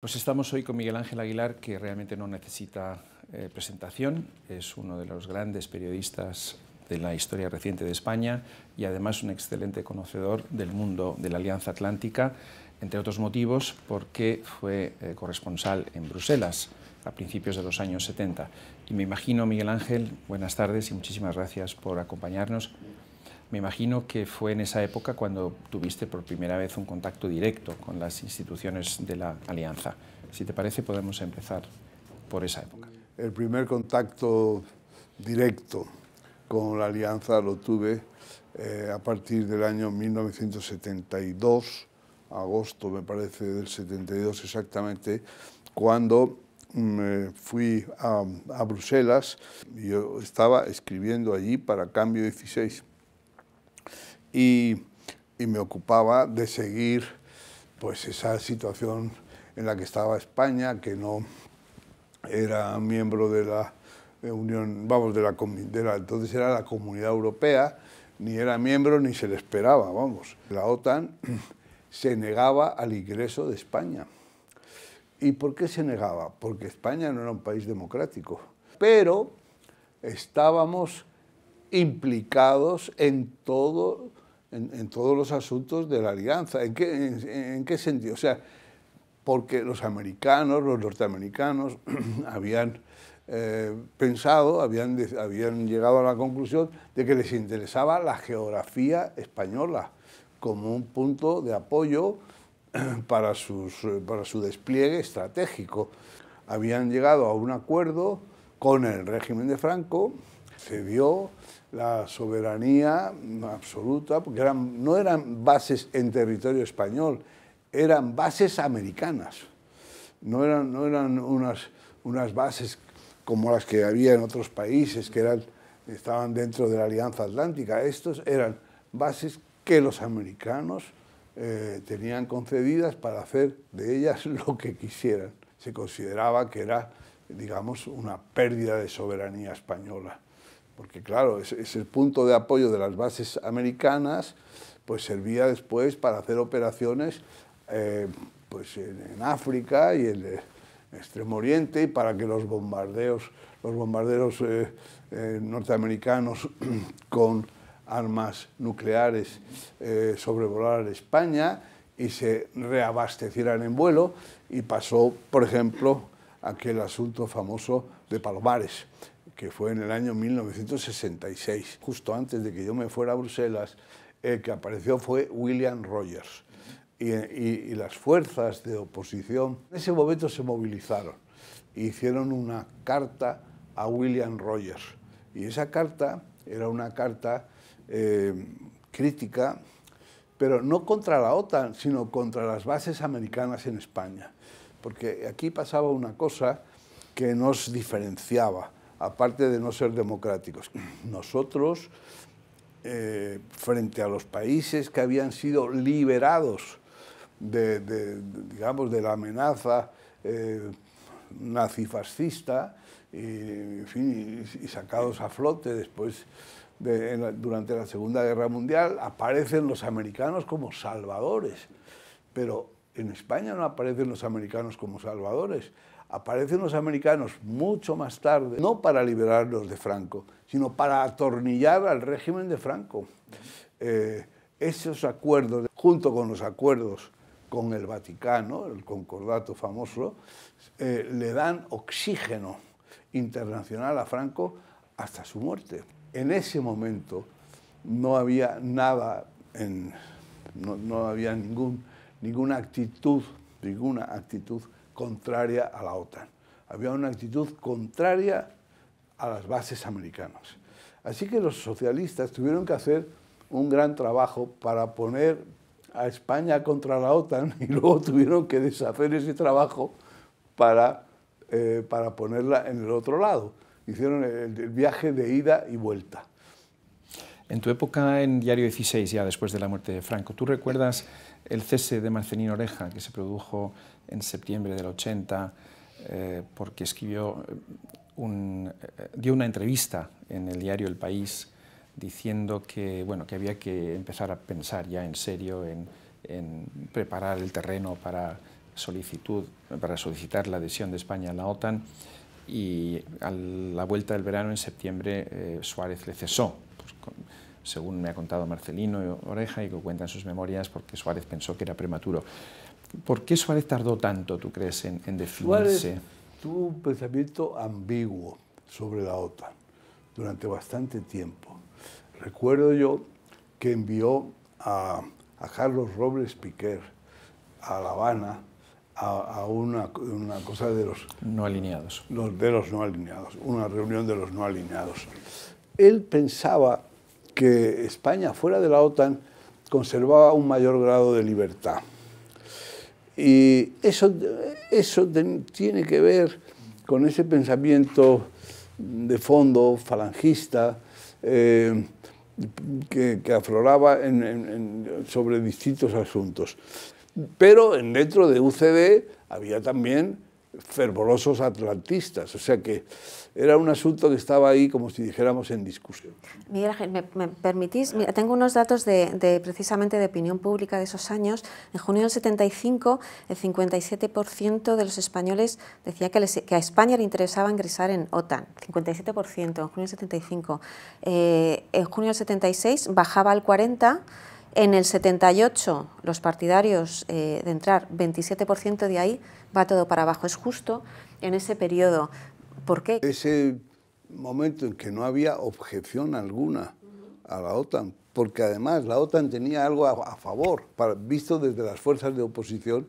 Pues estamos hoy con Miguel Ángel Aguilar, que realmente no necesita eh, presentación, es uno de los grandes periodistas de la historia reciente de España y además un excelente conocedor del mundo de la Alianza Atlántica entre otros motivos porque fue eh, corresponsal en Bruselas a principios de los años 70. Y me imagino, Miguel Ángel, buenas tardes y muchísimas gracias por acompañarnos. Me imagino que fue en esa época cuando tuviste por primera vez un contacto directo con las instituciones de la Alianza. Si te parece, podemos empezar por esa época. El primer contacto directo con la Alianza lo tuve eh, a partir del año 1972 agosto, me parece, del 72 exactamente, cuando me mm, eh, fui a, Bruselas. Yo estaba escribiendo allí para Cambio 16 y, y me ocupaba de seguir pues esa situación en la que estaba España, que no era miembro de la eh, Unión, vamos, de entonces era la Comunidad Europea, ni era miembro ni se le esperaba, vamos. La OTAN se negaba al ingreso de España. ¿Y por qué se negaba? Porque España no era un país democrático. Pero estábamos implicados en, en, todos los asuntos de la alianza. ¿En qué, sentido? O sea, porque los americanos, los norteamericanos, habían eh, pensado, habían, habían llegado a la conclusión de que les interesaba la geografía española como un punto de apoyo para, sus, eh, para su despliegue estratégico. Habían llegado a un acuerdo con el régimen de Franco, cedió la soberanía absoluta, porque eran, no eran bases en territorio español, eran bases americanas, no eran, no eran unas, unas bases como las que había en otros países que eran, estaban dentro de la Alianza Atlántica, estos eran bases que los americanos eh, tenían concedidas para hacer de ellas lo que quisieran. Se consideraba que era, digamos, una pérdida de soberanía española, porque claro, ese, el punto de apoyo de las bases americanas pues servía después para hacer operaciones eh, pues en, África y en el eh, Extremo Oriente y para que los bombardeos, los bombarderos norteamericanos con armas nucleares eh, sobrevolar España y se reabastecieran en vuelo y pasó, por ejemplo, aquel asunto famoso de Palomares, que fue en el año 1966, justo antes de que yo me fuera a Bruselas, el que apareció fue William Rogers y, las fuerzas de oposición en ese momento se movilizaron e hicieron una carta a William Rogers y esa carta era una carta eh, crítica, pero no contra la OTAN, sino contra las bases americanas en España. Porque aquí pasaba una cosa que nos diferenciaba, aparte de no ser democráticos. Nosotros, eh, frente a los países que habían sido liberados de, digamos, de la amenaza eh, nazifascista y, y, sacados a flote después durante la Segunda Guerra Mundial, aparecen los americanos como salvadores. Pero en España no aparecen los americanos como salvadores. Aparecen los americanos mucho más tarde, no para liberarlos de Franco, sino para atornillar al régimen de Franco. Eh, esos acuerdos, junto con los acuerdos con el Vaticano, el concordato famoso, eh, le dan oxígeno internacional a Franco hasta su muerte en ese momento no había nada, no, había ninguna actitud, ninguna actitud contraria a la OTAN. Había una actitud contraria a las bases americanas. Así que los socialistas tuvieron que hacer un gran trabajo para poner a España contra la OTAN y luego tuvieron que deshacer ese trabajo para, eh, para ponerla en el otro lado hicieron el, viaje de ida y vuelta. En tu época en Diario 16, ya después de la muerte de Franco, ¿tú recuerdas el cese de Marcelino Oreja que se produjo en septiembre del 80 eh, porque escribió eh, un, eh, dio una entrevista en el diario El País diciendo que, bueno, que había que empezar a pensar ya en serio en, preparar el terreno para, solicitud, para solicitar la adhesión de España a la OTAN? y a la vuelta del verano, en septiembre, eh, Suárez le cesó, pues, según me ha contado Marcelino Oreja y que cuentan sus memorias, porque Suárez pensó que era prematuro. ¿Por qué Suárez tardó tanto, tú crees, en, definirse? Suárez tuvo un pensamiento ambiguo sobre la OTAN durante bastante tiempo. Recuerdo yo que envió a, a Carlos Robles Piquer a La Habana a, una, una, cosa de los no alineados. Los, de los no alineados, una reunión de los no alineados. Él pensaba que España fuera de la OTAN conservaba un mayor grado de libertad. Y eso, eso tiene que ver con ese pensamiento de fondo falangista eh, que, afloraba sobre distintos asuntos. Pero dentro de UCD había también fervorosos atlantistas, o sea que era un asunto que estaba ahí como si dijéramos en discusión. Miguel ¿me, permitís? Mira, tengo unos datos de, precisamente de opinión pública de esos años. En junio del 75, el 57% de los españoles decía que, a España le interesaba ingresar en OTAN. 57% en junio del 75. Eh, en junio del 76 bajaba al 40%. En el 78, los partidarios eh, de entrar, 27% de ahí va todo para abajo. Es justo en ese periodo. ¿Por qué? Ese momento en que no había objeción alguna a la OTAN, porque además la OTAN tenía algo a, favor, visto desde las fuerzas de oposición.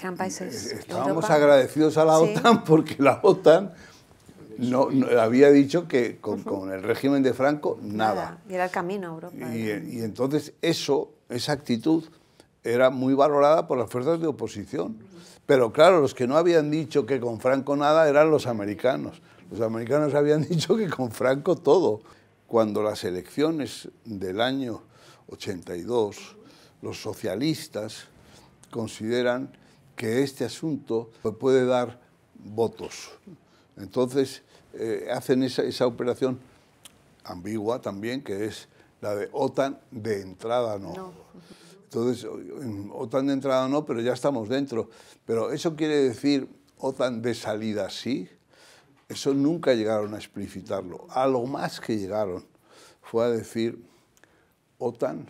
Eh, estábamos agradecidos a la OTAN porque la OTAN no, había dicho que con, el régimen de Franco nada. Y era el camino a Europa. Y, y, entonces eso, esa actitud, era muy valorada por las fuerzas de oposición. Pero claro, los que no habían dicho que con Franco nada eran los americanos. Los americanos habían dicho que con Franco todo. Cuando las elecciones del año 82, los socialistas consideran que este asunto puede dar votos. Entonces, eh, hacen esa, operación ambigua también, que es la de OTAN de entrada no. Entonces, OTAN de entrada no, pero ya estamos dentro. Pero eso quiere decir OTAN de salida sí. Eso nunca llegaron a explicitarlo. A lo más que llegaron fue a decir OTAN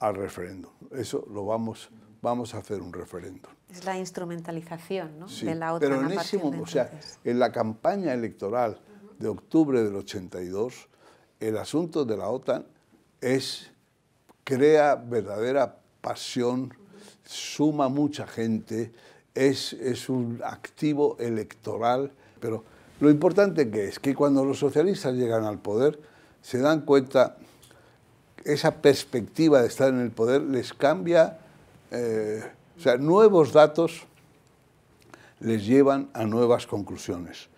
al referéndum. Eso lo vamos, vamos a hacer un referéndum. Es la instrumentalización ¿no? de la otra. en, o sea, en la campaña electoral de octubre del 82, el asunto de la OTAN es, crea verdadera pasión, suma mucha gente, es, es un activo electoral, pero lo importante que es que cuando los socialistas llegan al poder, se dan cuenta, esa perspectiva de estar en el poder les cambia... Eh, o sea, nuevos datos les llevan a nuevas conclusiones.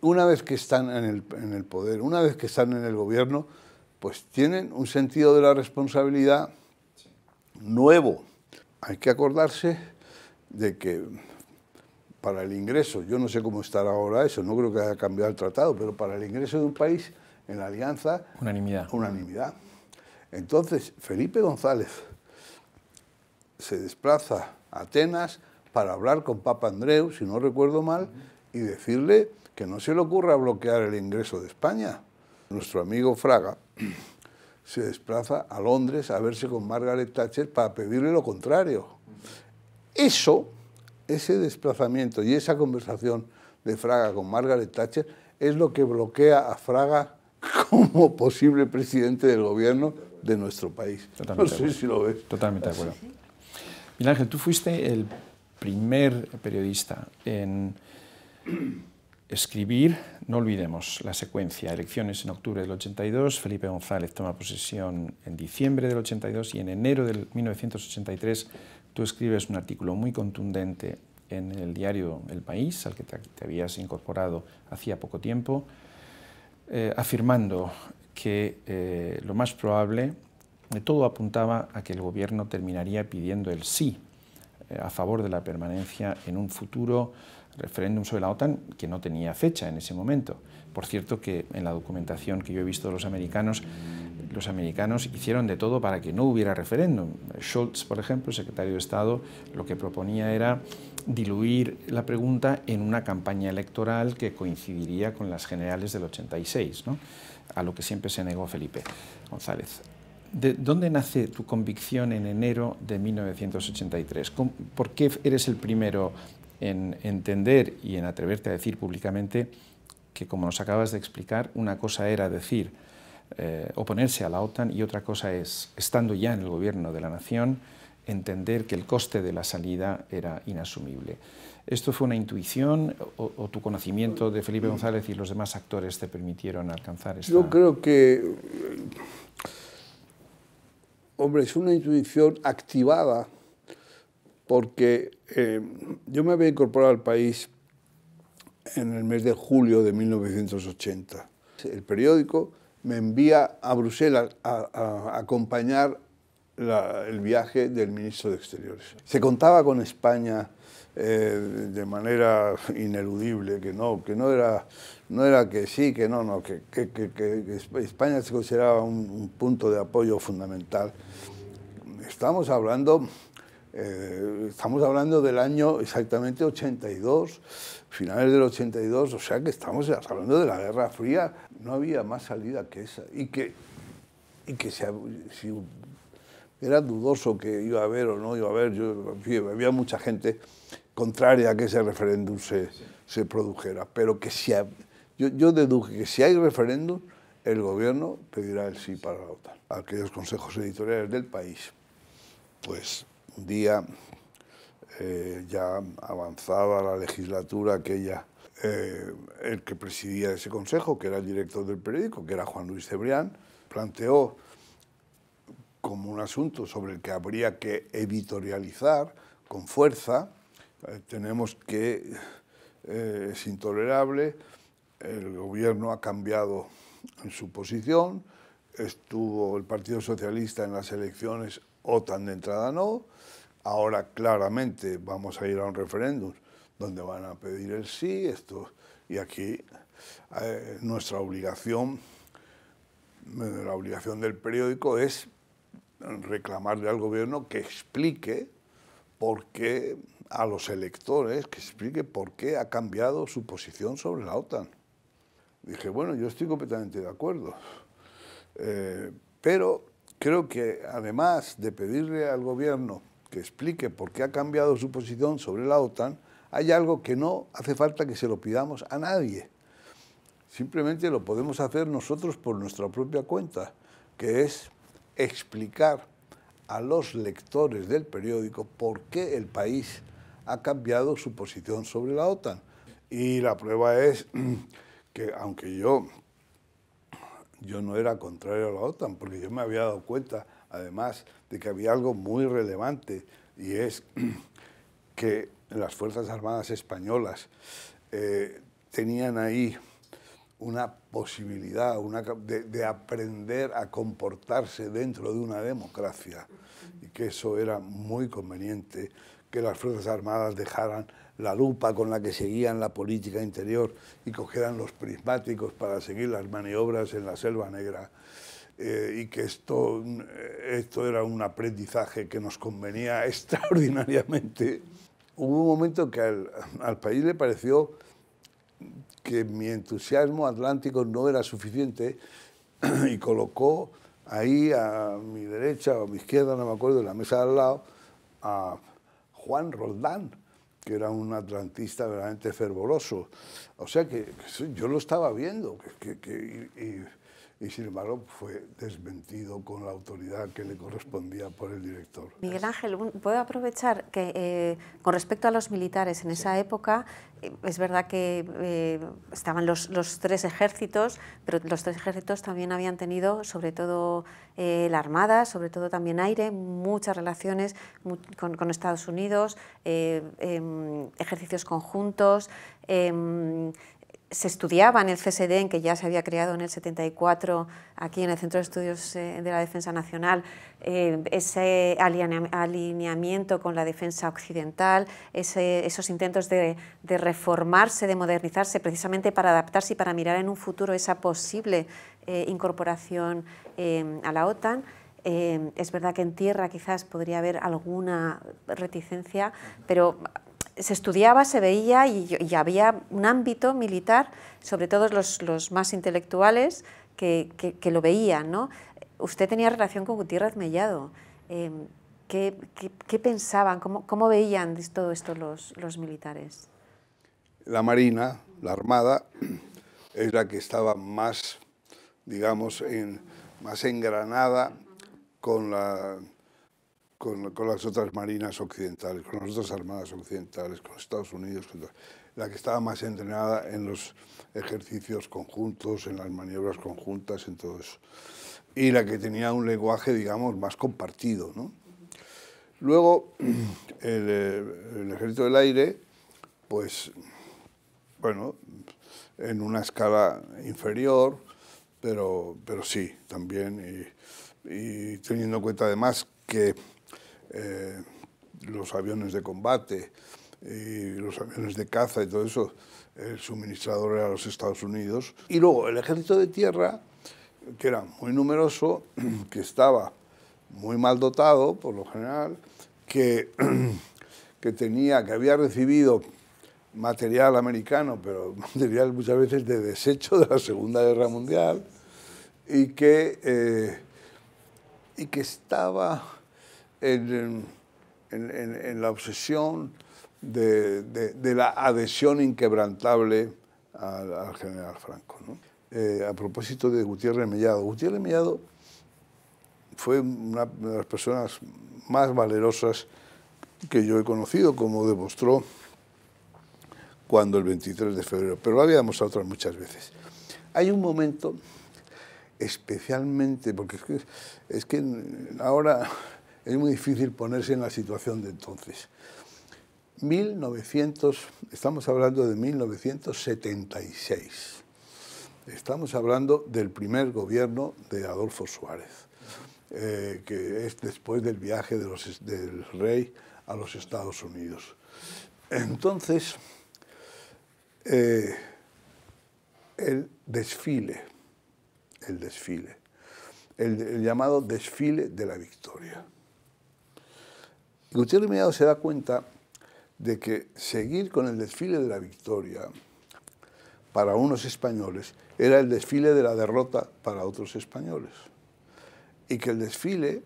Una vez que están en el, poder, una vez que están en el gobierno, pues tienen un sentido de la responsabilidad nuevo. Hay que acordarse de que para el ingreso, yo no sé cómo estará ahora eso, no creo que haya cambiado el tratado, pero para el ingreso de un país en la alianza... Unanimidad. Unanimidad. Entonces, Felipe González se desplaza a Atenas para hablar con Papa Andreu, si no recuerdo mal, y decirle que no se le ocurra bloquear el ingreso de España. Nuestro amigo Fraga se desplaza a Londres a verse con Margaret Thatcher para pedirle lo contrario. Eso, ese desplazamiento y esa conversación de Fraga con Margaret Thatcher es lo que bloquea a Fraga como posible presidente del gobierno de nuestro país. Totalmente si lo ves. Totalmente de acuerdo. Miguel Ángel, tú fuiste el primer periodista en escribir, no olvidemos la secuencia, elecciones en octubre del 82, Felipe González toma posesión en diciembre del 82 y en enero del 1983 tú escribes un artículo muy contundente en el diario El País, al que te, habías incorporado hacía poco tiempo, eh, afirmando que eh, lo más probable todo apuntaba a que el gobierno terminaría pidiendo el sí eh, a favor de la permanencia en un futuro referéndum sobre la OTAN que no tenía fecha en ese momento. Por cierto que en la documentación que yo he visto de los americanos, los americanos hicieron de todo para que no hubiera referéndum. Schultz, por ejemplo, secretario de Estado, lo que proponía era diluir la pregunta en una campaña electoral que coincidiría con las generales del 86, a lo que siempre se negó Felipe González. ¿De dónde nace tu convicción en enero de 1983? ¿Por qué eres el primero en entender y en atreverte a decir públicamente que, como nos acabas de explicar, una cosa era decir eh, oponerse a la OTAN y otra cosa es, estando ya en el gobierno de la nación, entender que el coste de la salida era inasumible? ¿Esto fue una intuición o, tu conocimiento de Felipe González y los demás actores te permitieron alcanzar esto? Yo creo que Hombre, es una intuición activada porque eh, yo me había incorporado al país en el mes de julio de 1980. El periódico me envía a Bruselas a acompañar el viaje del ministro de Exteriores. Se contaba con España eh, de manera ineludible, que no, que no era, no era que sí, que no, no, que, España se consideraba un, punto de apoyo fundamental. Estamos hablando, eh, estamos hablando del año exactamente 82, finales del 82, o sea que estamos hablando de la Guerra Fría. No había más salida que esa. Y que, y que se, si era dudoso que iba a haber o no iba a haber, yo, había mucha gente contraria a que ese referéndum se, se produjera, pero que si, yo, deduje que si hay referéndum, el gobierno pedirá el sí para la OTAN. Aquellos consejos editoriales del país, pues un día eh, ya avanzaba la legislatura aquella, eh, el que presidía ese consejo, que era el director del periódico, que era Juan Luis Cebrián, planteó como un asunto sobre el que habría que editorializar con fuerza. Eh, tenemos que, eh, es intolerable, el gobierno ha cambiado su posición, estuvo el Partido Socialista en las elecciones, OTAN de entrada no, ahora claramente vamos a ir a un referéndum donde van a pedir el sí, esto, y aquí eh, nuestra obligación, la obligación del periódico es reclamarle al gobierno que explique por qué a los electores, que explique por qué ha cambiado su posición sobre la OTAN. Dije, bueno, yo estoy completamente de acuerdo, eh, pero creo que además de pedirle al gobierno que explique por qué ha cambiado su posición sobre la OTAN, hay algo que no hace falta que se lo pidamos a nadie. Simplemente lo podemos hacer nosotros por nuestra propia cuenta, que es explicar a los lectores del periódico por qué el país ha cambiado su posición sobre la OTAN. Y la prueba es que aunque yo, yo no era contrario a la OTAN, porque yo me había dado cuenta, además, de que había algo muy relevante, y es que las Fuerzas Armadas Españolas eh, tenían ahí una posibilidad una, de, aprender a comportarse dentro de una democracia y que eso era muy conveniente, que las Fuerzas Armadas dejaran la lupa con la que seguían la política interior y cogieran los prismáticos para seguir las maniobras en la Selva Negra. Eh, y que esto, eh, esto era un aprendizaje que nos convenía extraordinariamente. Hubo un momento que al, al país le pareció que mi entusiasmo atlántico no era suficiente y colocó ahí a mi derecha o a mi izquierda, no me acuerdo, en la mesa de al lado, a Juan Roldán, que era un atlantista verdaderamente fervoroso. O sea que, yo lo estaba viendo que, que, y y sin embargo fue desmentido con la autoridad que le correspondía por el director. Miguel Ángel, puedo aprovechar que eh, con respecto a los militares en esa época, eh, es verdad que eh, estaban los, tres ejércitos, pero los tres ejércitos también habían tenido, sobre todo la Armada, sobre todo también aire, muchas relaciones con, con, Estados Unidos, em, ejercicios conjuntos em, se estudiaba en el en que ya se había creado en el 74 aquí en el Centro de Estudios eh, de la Defensa Nacional, eh, ese alineamiento con la defensa occidental, esos intentos de, reformarse, de modernizarse, precisamente para adaptarse y para mirar en un futuro esa posible eh, incorporación a la OTAN. es verdad que en tierra quizás podría haber alguna reticencia, pero se estudiaba, se veía y, había un ámbito militar, sobre todo los, más intelectuales, que, lo veían. Usted tenía relación con Gutiérrez Mellado. Em, ¿qué, pensaban? ¿Cómo, veían todo esto los, los militares? La Marina, la Armada, es la que estaba más, digamos, en, más engranada con la con, las otras marinas occidentales, con las otras armadas occidentales, con Estados Unidos, la que estaba más entrenada en los ejercicios conjuntos, en las maniobras conjuntas, en todo eso. Y la que tenía un lenguaje, digamos, más compartido. ¿no? Luego, eh, el, ejército del aire, pues, bueno, en una escala inferior, pero, pero sí, también, y, y teniendo en cuenta además que eh, los aviones de combate y los aviones de caza y todo eso, el suministrador era los Estados Unidos. Y luego el ejército de tierra, que era muy numeroso, que estaba muy mal dotado por lo general, que, que tenía, que había recibido material americano, pero material muchas veces de desecho de la Segunda Guerra Mundial, y que, eh, y que estaba en, en, la obsesión de, la adhesión inquebrantable al, general Franco. Eh, a propósito de Gutiérrez Mellado, Gutiérrez Mellado fue una de las personas más valerosas que yo he conocido, como demostró cuando el 23 de febrero, pero lo había demostrado otras muchas veces. Hay un momento especialmente, porque es que, es que ahora es muy difícil ponerse en la situación de entonces. estamos hablando de 1976. Estamos hablando del primer gobierno de Adolfo Suárez, eh, que es después del viaje del rey a los Estados Unidos. Entonces, eh, el desfile, el desfile, el llamado desfile de la victoria. Gutiérrez Mellado se da cuenta de que seguir con el desfile de la victoria para unos españoles era el desfile de la derrota para otros españoles. Y que el desfile,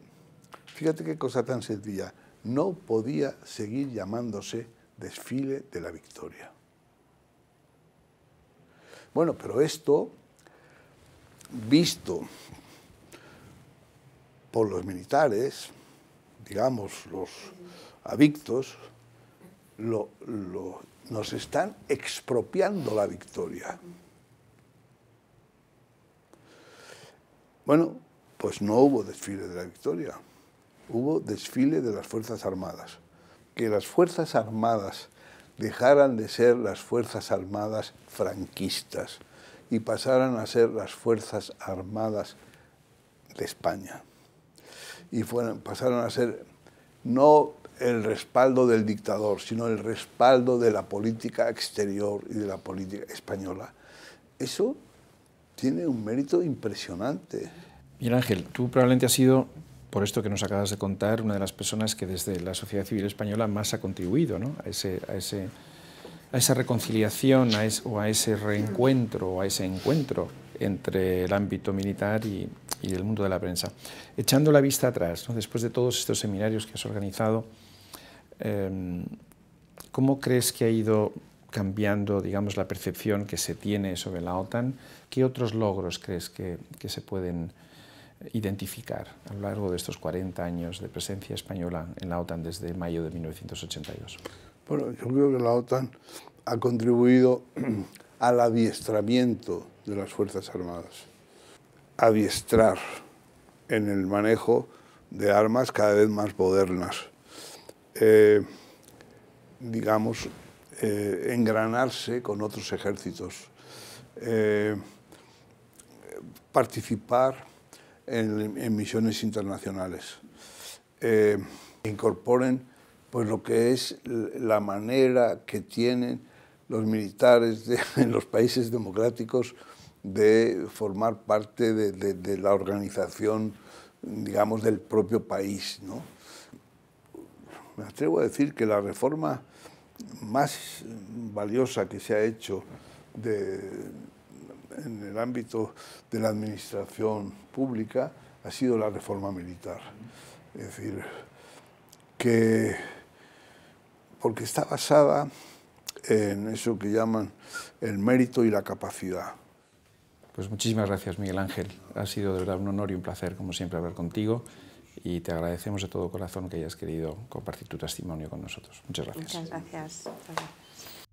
fíjate qué cosa tan sencilla, no podía seguir llamándose desfile de la victoria. Bueno, pero esto, visto por los militares, digamos, los adictos, nos están expropiando la victoria. Bueno, pues no hubo desfile de la victoria, hubo desfile de las Fuerzas Armadas. Que las Fuerzas Armadas dejaran de ser las Fuerzas Armadas franquistas y pasaran a ser las Fuerzas Armadas de España y fueron, pasaron a ser no el respaldo del dictador, sino el respaldo de la política exterior y de la política española. Eso tiene un mérito impresionante. Miguel Ángel, tú probablemente has sido, por esto que nos acabas de contar, una de las personas que desde la sociedad civil española más ha contribuido ¿no? a, ese, a, ese, a, esa reconciliación a o a ese reencuentro o a ese encuentro entre el ámbito militar y, y del mundo de la prensa. Echando la vista atrás, después de todos estos seminarios que has organizado, em, ¿cómo crees que ha ido cambiando, digamos, la percepción que se tiene sobre la OTAN? ¿Qué otros logros crees que, que se pueden identificar a lo largo de estos 40 años de presencia española en la OTAN desde mayo de 1982? Bueno, yo creo que la OTAN ha contribuido al adiestramiento de las Fuerzas Armadas adiestrar en el manejo de armas cada vez más modernas. Eh, digamos, eh, engranarse con otros ejércitos, eh, participar en, misiones internacionales. incorporen pues, lo que es la manera que tienen los militares en los países democráticos de formar parte de, la organización, digamos, del propio país. Me atrevo a decir que la reforma más valiosa que se ha hecho en el ámbito de la administración pública ha sido la reforma militar. Es decir, que porque está basada en eso que llaman el mérito y la capacidad. Pues muchísimas gracias, Miguel Ángel. Ha sido de verdad un honor y un placer, como siempre, hablar contigo y te agradecemos de todo corazón que hayas querido compartir tu testimonio con nosotros. Muchas gracias. Muchas gracias.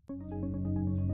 gracias.